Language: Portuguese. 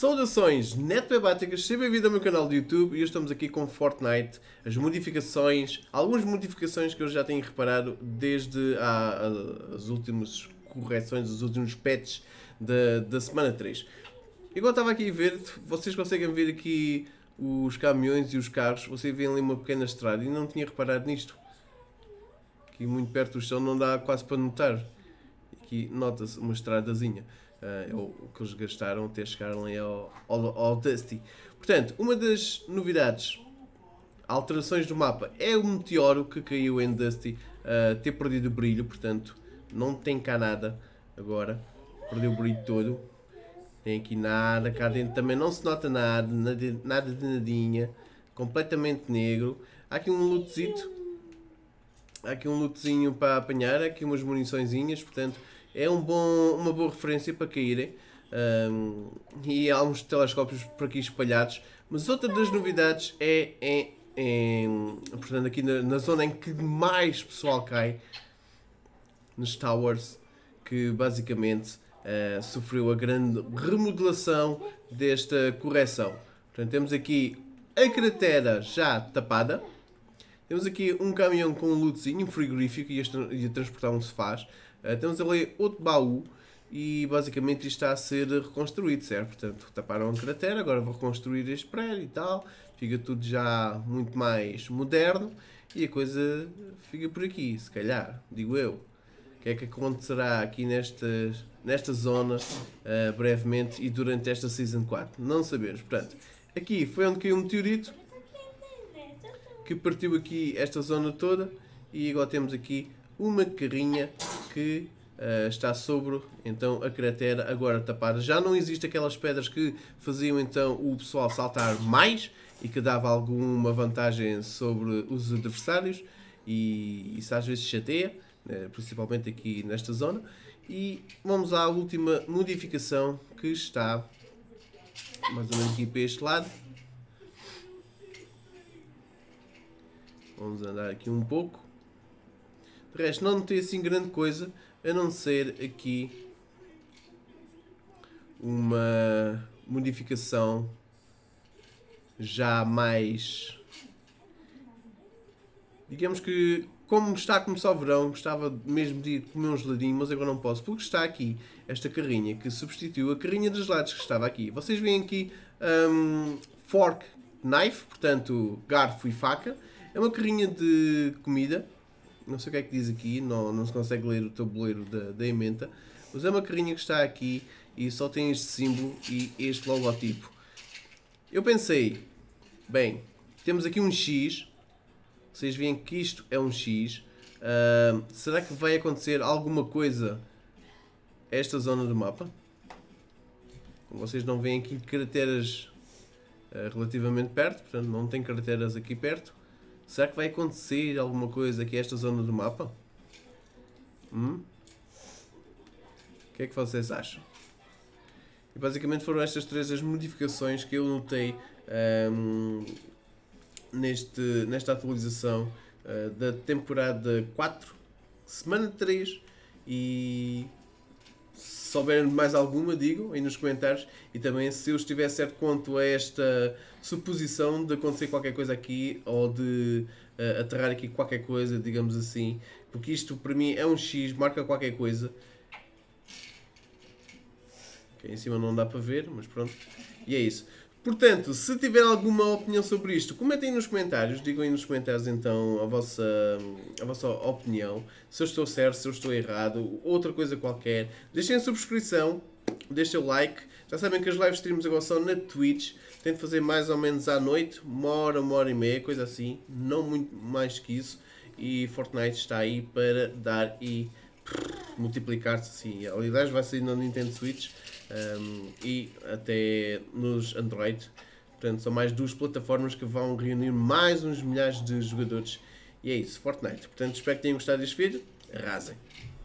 Saudações netoebáticas, seja bem-vindo ao meu canal do YouTube e hoje estamos aqui com Fortnite, as modificações, algumas modificações que eu já tenho reparado desde a, a, as últimas correções, os últimos patches da, da semana 3. Igual estava aqui a ver, vocês conseguem ver aqui os caminhões e os carros, vocês veem ali uma pequena estrada e não tinha reparado nisto. Aqui muito perto do chão não dá quase para notar. Aqui nota-se uma estradazinha. Uh, eh, o, que eles gastaram até chegaram ali ao, ao, ao Dusty. Portanto, uma das novidades, alterações do mapa, é o meteoro que caiu em Dusty uh, ter perdido o brilho, portanto, não tem cá nada agora. Perdeu o brilho todo. Tem aqui nada, cá dentro também não se nota nada, nada de nadinha. Completamente negro. Há aqui um lootzito. Há aqui um lootzinho para apanhar, há aqui umas muniçõezinhas, portanto, é um bom, uma boa referência para caírem. Um, e há alguns telescópios por aqui espalhados. Mas outra das novidades é, é, é portanto, aqui na, na, zona em que mais pessoal cai, nos towers, que basicamente uh, sofreu a grande remodelação desta correção. Portanto, temos aqui a cratera já tapada. Temos aqui um caminhão com um lutezinho, um frigorífico, e a transportar um se faz eh, temos ali outro baú e basicamente isto está a ser reconstruído, certo? Portanto, taparam a cratera, agora vou reconstruir este prédio e tal. Fica tudo já muito mais moderno e a coisa fica por aqui, se calhar, digo eu. O que é que acontecerá aqui nesta, nesta zona uh, brevemente e durante esta Season 4? Não sabemos. Portanto, aqui foi onde caiu um meteorito que partiu aqui esta zona toda e agora temos aqui uma carrinha que Uh, está sobre então a cratera agora tapada. Já não existe aquelas pedras que faziam então o pessoal saltar mais e que dava alguma vantagem sobre os adversários e isso às vezes chateia, né, principalmente aqui nesta zona. E vamos à última modificação que está mais ou menos aqui para este lado. Vamos andar aqui um pouco. De resto, não notei assim grande coisa, a não ser aqui uma modificação já mais. Digamos que, como está a começar o verão, gostava mesmo de comer um geladinho, mas agora não posso, porque está aqui esta carrinha que substituiu a carrinha dos lados que estava aqui. Vocês veem aqui um, fork, knife, portanto garfo e faca. É uma carrinha de comida não sei o que é que diz aqui, não, não se consegue ler o tabuleiro da, da emenda, mas é uma carrinha que está aqui e só tem este símbolo e este logotipo. Eu pensei, bem, temos aqui um X, vocês veem que isto é um X, uh, será que vai acontecer alguma coisa a esta zona do mapa? Como vocês não veem aqui crateras uh, ah, relativamente perto, portanto não tem crateras aqui perto. Será que vai acontecer alguma coisa aqui esta zona do mapa? Hum? O que é que vocês acham? E basicamente foram estas três as modificações que eu notei um, neste, nesta atualização uh, da temporada 4, semana 3 e se souberem mais alguma, digam aí nos comentários e também se eu estiver certo quanto a esta suposição de acontecer qualquer coisa aqui ou de uh, aterrar aqui qualquer coisa, digamos assim, porque isto para mim é um X, marca qualquer coisa. Aqui em cima não dá para ver, mas pronto. E é isso. Portanto, se tiver alguma opinião sobre isto, comentem nos comentários, digam aí nos comentários então a vossa, a vossa opinião, se eu estou certo, se eu estou errado, outra coisa qualquer. Deixem a subscrição, deixem o like. Já sabem que as live streams agora são na Twitch. Tento fazer mais ou menos à noite, uma hora, uma hora e meia, coisa assim. Não muito mais que isso. E Fortnite está aí para dar e multiplicar-se assim. Aliás, vai sair na Nintendo Switch um, e até nos Android. Portanto, são mais duas plataformas que vão reunir mais uns milhares de jogadores. E é isso, Fortnite. Portanto, espero que tenham gostado deste vídeo. Arrasem!